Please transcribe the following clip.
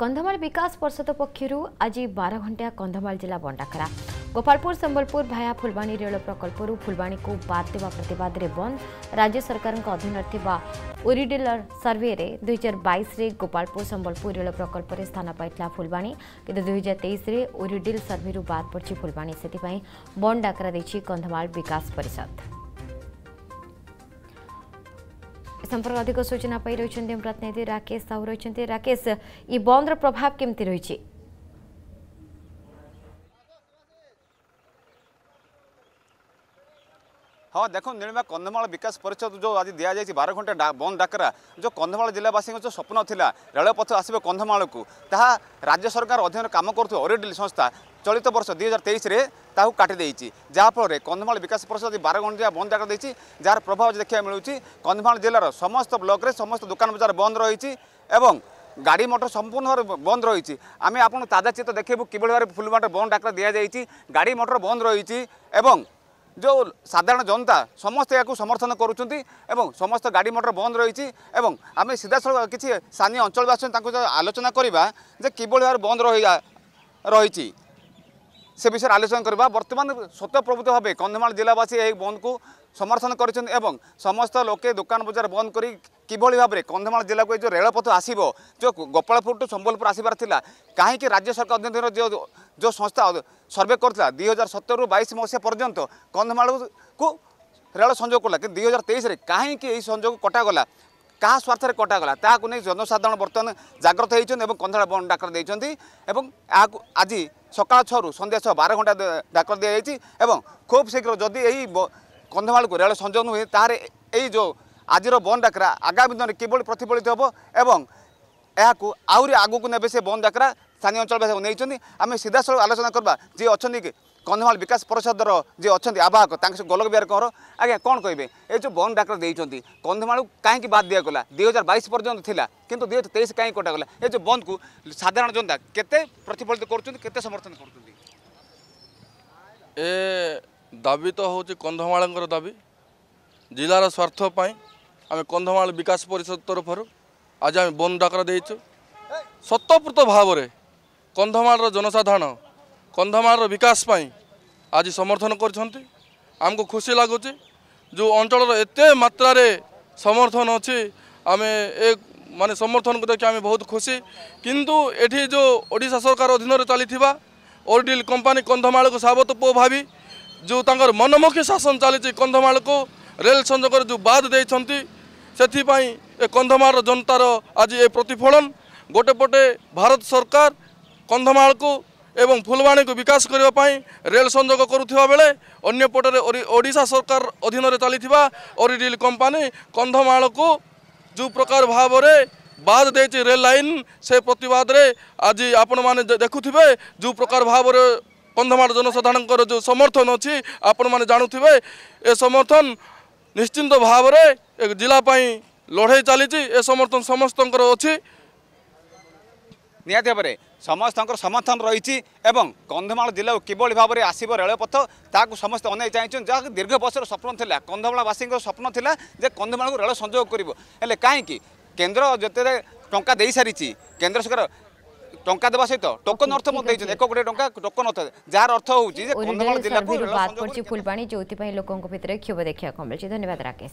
କନ୍ଧମାଳ ବିକାଶ ପରିଷଦ ପକ୍ଷରୁ ଆଜି ବାର ଘଣ୍ଟିଆ କନ୍ଧମାଳ ଜିଲ୍ଲା ବଣ୍ଡାକରା ଗୋପାଳପୁର ସମ୍ବଲପୁର ଭାୟା ଫୁଲବାଣୀ ରେଳ ପ୍ରକଳ୍ପରୁ ଫୁଲବାଣୀକୁ ବାଦ୍ ଦେବା ପ୍ରତିବାଦରେ ବନ୍ଦ ରାଜ୍ୟ ସରକାରଙ୍କ ଅଧୀନରେ ଥିବା ଓରିଡିଲର ସର୍ଭେରେ ଦୁଇହଜାର ବାଇଶରେ ଗୋପାଳପୁର ସମ୍ବଲପୁର ରେଳ ପ୍ରକଳ୍ପରେ ସ୍ଥାନ ପାଇଥିଲା ଫୁଲବାଣୀ କିନ୍ତୁ ଦୁଇହଜାର ତେଇଶରେ ଓରିଡିଲ ସର୍ଭେରୁ ବାଦ୍ ପଡ଼ିଛି ଫୁଲବାଣୀ ସେଥିପାଇଁ ବନ୍ଦ ଡାକରା ଦେଇଛି କନ୍ଧମାଳ ବିକାଶ ପରିଷଦ संपर्क अधिक सूचना पाई रही प्रतिनिधि राकेश साहू रही राकेश ये बंदर प्रभाव केमती रही ହଁ ଦେଖନ୍ତୁ ନୀଳିମା କନ୍ଧମାଳ ବିକାଶ ପରିଷଦ ଯେଉଁ ଆଜି ଦିଆଯାଇଛି ବାର ଘଣ୍ଟା ବନ୍ଦ ଡାକରା ଯେଉଁ କନ୍ଧମାଳ ଜିଲ୍ଲାବାସୀଙ୍କ ଯେଉଁ ସ୍ୱପ୍ନ ଥିଲା ରେଳପଥ ଆସିବ କନ୍ଧମାଳକୁ ତାହା ରାଜ୍ୟ ସରକାର ଅଧୀନରେ କାମ କରୁଥିବା ଅରିଡିଲ୍ ସଂସ୍ଥା চলিত বর্ষ দুই হাজার তেইশে তাহু কাটি দিয়েছি যাফলে কন্ধমাল বিকাশ পরিষদ বার ঘণ্টা বন্ধ দেখা দিয়েছি যার প্রভাব দেখা মিলুচি কন্ধমাল জেলার সমস্ত ব্লকরে সমস্ত দোকান বজার বন্ধ রয়েছে এবং গাড়ি মটর সম্পূর্ণ ভাবে বন্ধ রয়েছে আমি আপনার তাজা চিত্র দেখবু কিভাবে ভাবে ফুলমাটর বন্ধ ডাকরা দিয়া যাই গাড়ি মটর বন্ধ রয়েছে এবং ଯେଉଁ ସାଧାରଣ ଜନତା ସମସ୍ତେ ଏହାକୁ ସମର୍ଥନ କରୁଛନ୍ତି ଏବଂ ସମସ୍ତ ଗାଡ଼ି ମଟର ବନ୍ଦ ରହିଛି ଏବଂ ଆମେ ସିଧାସଳଖ କିଛି ସ୍ଥାନୀୟ ଅଞ୍ଚଳବାସୀ ତାଙ୍କୁ ଆଲୋଚନା କରିବା ଯେ କିଭଳି ଭାବରେ ବନ୍ଦ ରହିଛି সে বিষয়ে আলোচনা করা বর্তমান স্বতঃপ্রভূত ভাবে কন্ধমাল জেলাবাসী এই বন্ধকু সমর্থন করেছেন এবং সমস্ত লোকে দোকান বজার বন্ধ করে কিভাবে ভাবে কন্ধমাল জেলা যে রেলপথ আসব যে গোপালপুর টু সম্বলপুর আসবার লা কী রাজ্য সরকার অধীন যে সংস্থা সর্ভে করে দুই হাজার সতেরু বাইশ মশিয়া পর্যন্ত কন্ধমাল রেল সংযোগ কলা কিন্তু দুই হাজার তেইশে কী এই সংযোগ কটাগলা কাহা স্বার্থে কটাগলা তাহলে নিয়ে জনসাধারণ বর্তমান জাগ্রত হয়েছেন এবং কন্ধমাল বন্ধ ডাক এবং আজ সকাল ছু সন্ধ্যা ছ বার ঘণ্টা ডাক দিয়েছে এবং খুব শীঘ্র যদি এই কন্ধমাল রেল সংযোগ নুহে তাহলে এই যে ଆଜିର ବନ୍ଦ ଡାକରା ଆଗାମୀ ଦିନରେ କିଭଳି ପ୍ରତିଫଳିତ ହେବ ଏବଂ ଏହାକୁ ଆହୁରି ଆଗକୁ ନେବେ ସେ ବନ୍ଦ ଡାକରା ସ୍ଥାନୀୟ ଅଞ୍ଚଳବାସୀକୁ ନେଇଛନ୍ତି ଆମେ ସିଧାସଳଖ ଆଲୋଚନା କରିବା ଯିଏ ଅଛନ୍ତି କନ୍ଧମାଳ ବିକାଶ ପରିଷଦର ଯିଏ ଅଛନ୍ତି ଆବାହକ ତାଙ୍କ ସେ ଗୋଲକ ବିହାର କହର ଆଜ୍ଞା କ'ଣ କହିବେ ଏ ଯେଉଁ ବନ୍ଦ ଡାକରା ଦେଇଛନ୍ତି କନ୍ଧମାଳକୁ କାହିଁକି ବାଦ୍ ଦିଆଗଲା ଦୁଇ ହଜାର ବାଇଶ ପର୍ଯ୍ୟନ୍ତ ଥିଲା କିନ୍ତୁ ଦୁଇ ହଜାର ତେଇଶ କାହିଁକି କଟାଗଲା ଏ ଯେଉଁ ବନ୍ଦକୁ ସାଧାରଣ ଜନତା କେତେ ପ୍ରତିଫଳିତ କରୁଛନ୍ତି କେତେ ସମର୍ଥନ କରୁଛନ୍ତି ଏ ଦାବି ତ ହେଉଛି କନ୍ଧମାଳଙ୍କର ଦାବି ଜିଲ୍ଲାର ସ୍ୱାର୍ଥ ପାଇଁ আমি কন্ধমাল বিকাশ পরিষদ তরফর আজ আমি বন ডাকরা দিয়েছু সত্যপ্রত ভাবে কন্ধমালর জনসাধারণ কন্ধমালর বিকাশ পাই আজ সমর্থন করছেন আমি খুশি লাগুছে যে অঞ্চলর এত মাত্রার সমর্থন অছি এ মানে সমর্থন দেখি আমি বহু খুশি কিন্তু এটি যে ওড়শা সরকার অধীনরে চাল ওরডিল কোম্পানি কন্ধমাল সাবত পো ভাবি যে তাঁর মনমুখী শাসন চালছে কন্ধমাল রেল সংযোগের যে বাদ দিয়েছেন ସେଥିପାଇଁ ଏ କନ୍ଧମାଳର ଜନତାର ଆଜି ଏ ପ୍ରତିଫଳନ ଗୋଟେ ପଟେ ଭାରତ ସରକାର କନ୍ଧମାଳକୁ ଏବଂ ଫୁଲବାଣୀକୁ ବିକାଶ କରିବା ପାଇଁ ରେଲ ସଂଯୋଗ କରୁଥିବା ବେଳେ ଅନ୍ୟପଟରେ ଓଡ଼ିଶା ସରକାର ଅଧୀନରେ ଚାଲିଥିବା ଅରିଡିଲ୍ କମ୍ପାନୀ କନ୍ଧମାଳକୁ ଯେଉଁ ପ୍ରକାର ଭାବରେ বাদ ଦେଇଛି ରେଲ লাইন ସେ ପ୍ରତିବାଦରେ ଆଜି ଆପଣମାନେ ଦେଖୁଥିବେ ଯେଉଁ ପ୍ରକାର ଭାବରେ କନ୍ଧମାଳ ଜନସାଧାରଣଙ୍କର ଯେଉଁ ସମର୍ଥନ ଅଛି ଆପଣମାନେ ଜାଣୁଥିବେ ଏ ସମର୍ଥନ ନିଶ୍ଚିନ୍ତ ଭାବରେ জেলা পাই লড়াই চালিছি এ সমর্থন সমস্তଙ୍କର ଅଛି ନିହାତି ଭାବରେ ସମସ୍ତଙ୍କର ସମର୍ଥନ ରହିଛି ଏବଂ କନ୍ଧମାଳ ଜିଲ୍ଲାକୁ କିଭଳି ଭାବରେ ଆସିବ ରେଳପଥ ତାହାକୁ ସମସ୍ତେ ଅନେଇ ଚାହିଁଛନ୍ତି ଯାହାକି ଦୀର୍ଘ ବର୍ଷର ସ୍ୱପ୍ନ ଥିଲା କନ୍ଧମାଳବାସୀଙ୍କର ସ୍ୱପ୍ନ ଥିଲା ଯେ କନ୍ଧମାଳକୁ ରେଳ ସଂଯୋଗ କରିବ ହେଲେ କାହିଁକି କେନ୍ଦ୍ର ଯେତେ ଟଙ୍କା ଦେଇସାରିଛି କେନ୍ଦ୍ର ସରକାର ଟଙ୍କା ଦେବା ସହିତ ଟୋକନ ଅର୍ଥ ମଧ୍ୟ ଦେଇଛନ୍ତି ଏକ କୋଟି ଟଙ୍କା ଟୋକନ ଅର୍ଥ ଯାହାର ଅର୍ଥ ହେଉଛି ଯେ କନ୍ଧମାଳ ଜିଲ୍ଲାକୁ ବାଦ ପଡ଼ିଛି ଫୁଲବାଣୀ ଯେଉଁଥିପାଇଁ ଲୋକଙ୍କ ଭିତରେ କ୍ଷୋଭ ଦେଖିବାକୁ ମିଳିଛି ଧନ୍ୟବାଦ ରାକେଶ